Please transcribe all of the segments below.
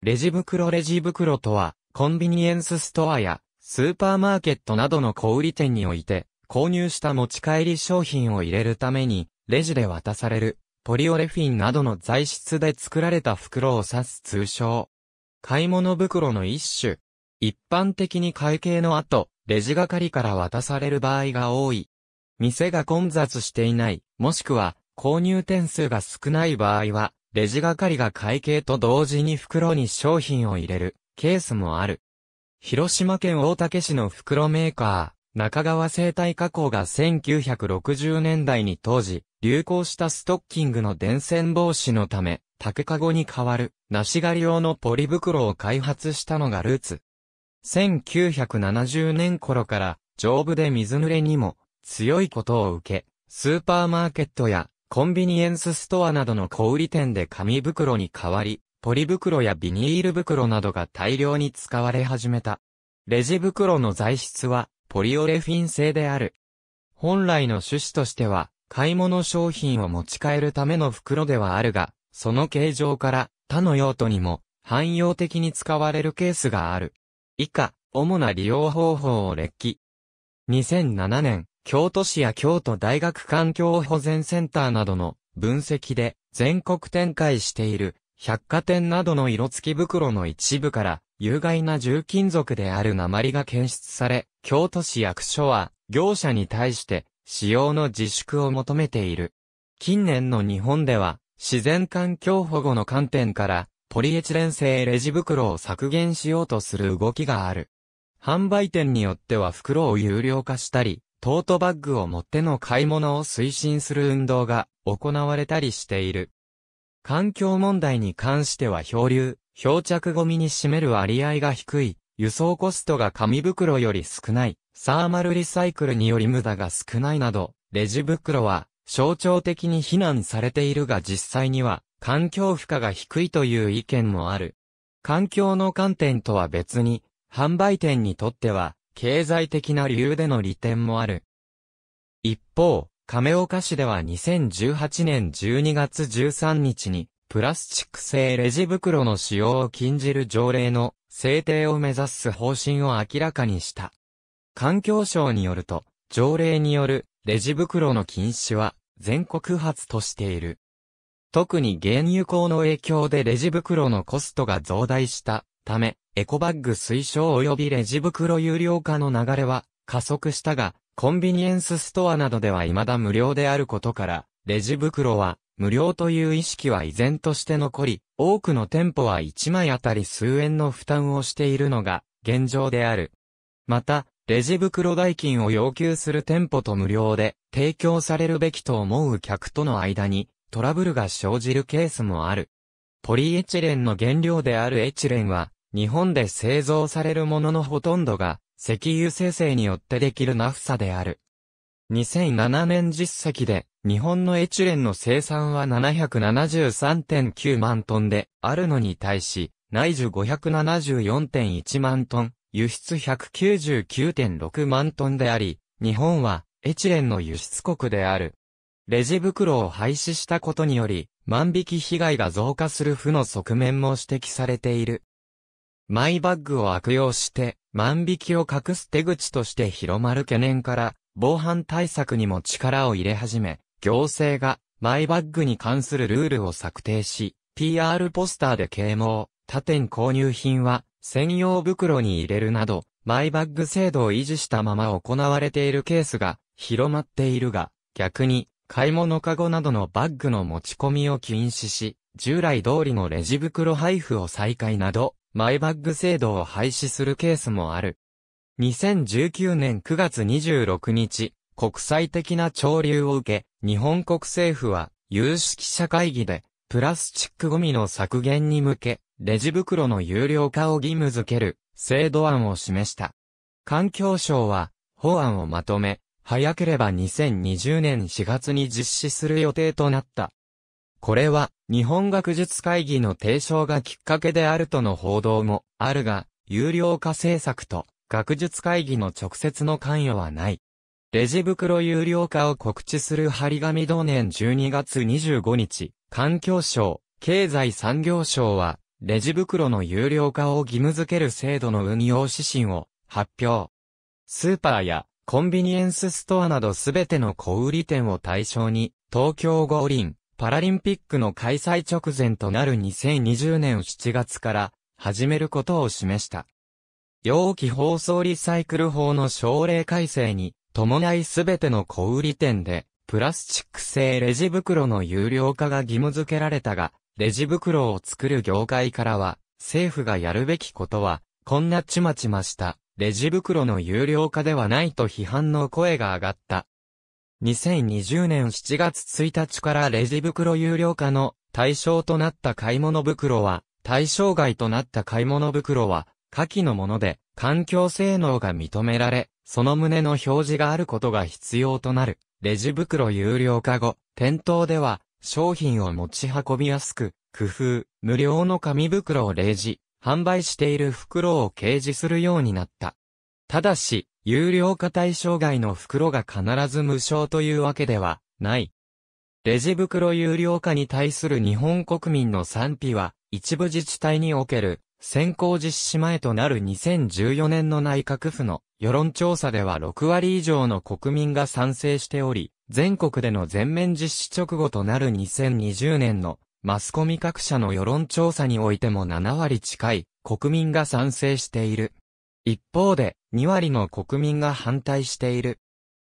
レジ袋レジ袋とは、コンビニエンスストアや、スーパーマーケットなどの小売店において、購入した持ち帰り商品を入れるために、レジで渡される、ポリオレフィンなどの材質で作られた袋を指す通称。買い物袋の一種。一般的に会計の後、レジ係から渡される場合が多い。店が混雑していない、もしくは、購入点数が少ない場合は、レジ係が会計と同時に袋に商品を入れるケースもある。広島県大竹市の袋メーカー、中川生態加工が1960年代に当時、流行したストッキングの伝染防止のため、竹かごに代わる、梨狩り用のポリ袋を開発したのがルーツ。1970年頃から、丈夫で水濡れにも強いことを受け、スーパーマーケットやコンビニエンスストアなどの小売店で紙袋に代わり、ポリ袋やビニール袋などが大量に使われ始めた。レジ袋の材質はポリオレフィン製である。本来の趣旨としては、買い物商品を持ち帰るための袋ではあるが、その形状から他の用途にも汎用的に使われるケースがある。以下、主な利用方法を列記。2007年、京都市や京都大学環境保全センターなどの分析で全国展開している百貨店などの色付き袋の一部から有害な重金属である鉛が検出され、京都市役所は業者に対して使用の自粛を求めている。近年の日本では自然環境保護の観点からポリエチレン製レジ袋を削減しようとする動きがある。販売店によっては袋を有料化したり、トートバッグを持っての買い物を推進する運動が行われたりしている。環境問題に関しては漂流、漂着ゴミに占める割合が低い、輸送コストが紙袋より少ない、サーマルリサイクルにより無駄が少ないなど、レジ袋は象徴的に非難されているが実際には環境負荷が低いという意見もある。環境の観点とは別に、販売店にとっては経済的な理由での利点もある。一方、亀岡市では2018年12月13日に、プラスチック製レジ袋の使用を禁じる条例の制定を目指す方針を明らかにした。環境省によると、条例によるレジ袋の禁止は全国初としている。特に原油高の影響でレジ袋のコストが増大したため、エコバッグ推奨及びレジ袋有料化の流れは加速したが、コンビニエンスストアなどでは未だ無料であることから、レジ袋は無料という意識は依然として残り、多くの店舗は1枚あたり数円の負担をしているのが現状である。また、レジ袋代金を要求する店舗と無料で提供されるべきと思う客との間にトラブルが生じるケースもある。ポリエチレンの原料であるエチレンは日本で製造されるもののほとんどが、石油生成によってできるナフサである。2007年実績で、日本のエチレンの生産は773.9万トンで、あるのに対し、内需574.1万トン、輸出199.6万トンであり、日本はエチレンの輸出国である。レジ袋を廃止したことにより、万引き被害が増加する負の側面も指摘されている。マイバッグを悪用して、万引きを隠す手口として広まる懸念から、防犯対策にも力を入れ始め、行政がマイバッグに関するルールを策定し、PR ポスターで啓蒙、他店購入品は専用袋に入れるなど、マイバッグ制度を維持したまま行われているケースが広まっているが、逆に買い物カゴなどのバッグの持ち込みを禁止し、従来通りのレジ袋配布を再開など、マイバッグ制度を廃止するケースもある。2019年9月26日、国際的な潮流を受け、日本国政府は有識者会議で、プラスチックゴミの削減に向け、レジ袋の有料化を義務付ける制度案を示した。環境省は、法案をまとめ、早ければ2020年4月に実施する予定となった。これは、日本学術会議の提唱がきっかけであるとの報道もあるが、有料化政策と学術会議の直接の関与はない。レジ袋有料化を告知する張り紙同年12月25日、環境省、経済産業省は、レジ袋の有料化を義務付ける制度の運用指針を発表。スーパーやコンビニエンスストアなどすべての小売店を対象に、東京五輪、パラリンピックの開催直前となる2020年7月から始めることを示した。容器包装リサイクル法の省令改正に伴いすべての小売店でプラスチック製レジ袋の有料化が義務付けられたが、レジ袋を作る業界からは政府がやるべきことはこんなちまちましたレジ袋の有料化ではないと批判の声が上がった。2020年7月1日からレジ袋有料化の対象となった買い物袋は、対象外となった買い物袋は、下記のもので、環境性能が認められ、その旨の表示があることが必要となる。レジ袋有料化後、店頭では、商品を持ち運びやすく、工夫、無料の紙袋を例示、販売している袋を掲示するようになった。ただし、有料化対象外の袋が必ず無償というわけではない。レジ袋有料化に対する日本国民の賛否は、一部自治体における先行実施前となる2014年の内閣府の世論調査では6割以上の国民が賛成しており、全国での全面実施直後となる2020年のマスコミ各社の世論調査においても7割近い国民が賛成している。一方で、2割の国民が反対している。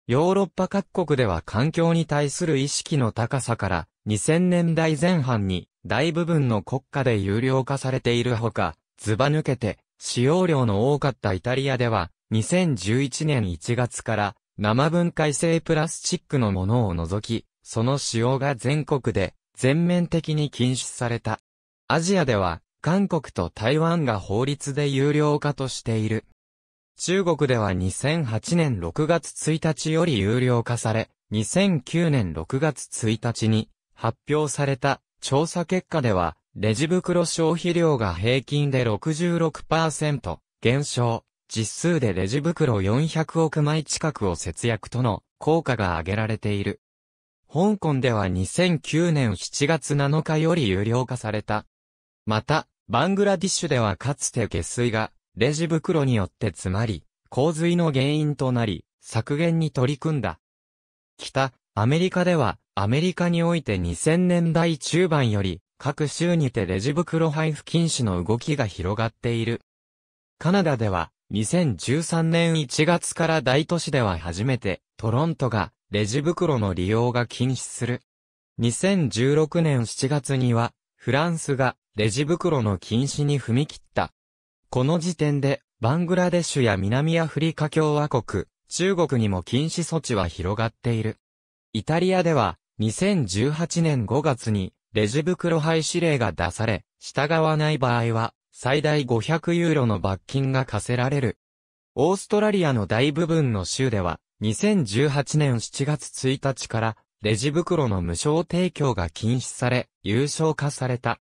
ヨーロッパ各国では環境に対する意識の高さから、2000年代前半に大部分の国家で有料化されているほか、ずば抜けて使用量の多かったイタリアでは、2011年1月から生分解性プラスチックのものを除き、その使用が全国で全面的に禁止された。アジアでは、韓国と台湾が法律で有料化としている。中国では2008年6月1日より有料化され、2009年6月1日に発表された調査結果では、レジ袋消費量が平均で66%減少、実数でレジ袋400億枚近くを節約との効果が挙げられている。香港では2009年7月7日より有料化された。また、バングラディッシュではかつて下水がレジ袋によって詰まり、洪水の原因となり、削減に取り組んだ。北、アメリカでは、アメリカにおいて2000年代中盤より、各州にてレジ袋配布禁止の動きが広がっている。カナダでは、2013年1月から大都市では初めて、トロントが、レジ袋の利用が禁止する。2016年7月には、フランスが、レジ袋の禁止に踏み切った。この時点で、バングラデシュや南アフリカ共和国、中国にも禁止措置は広がっている。イタリアでは、2018年5月に、レジ袋廃止令が出され、従わない場合は、最大500ユーロの罰金が課せられる。オーストラリアの大部分の州では、2018年7月1日から、レジ袋の無償提供が禁止され、有償化された。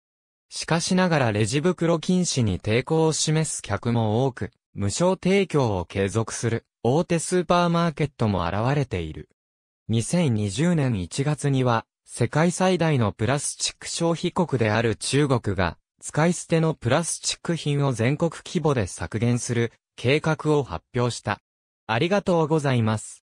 しかしながらレジ袋禁止に抵抗を示す客も多く、無償提供を継続する大手スーパーマーケットも現れている。2020年1月には、世界最大のプラスチック消費国である中国が、使い捨てのプラスチック品を全国規模で削減する計画を発表した。ありがとうございます。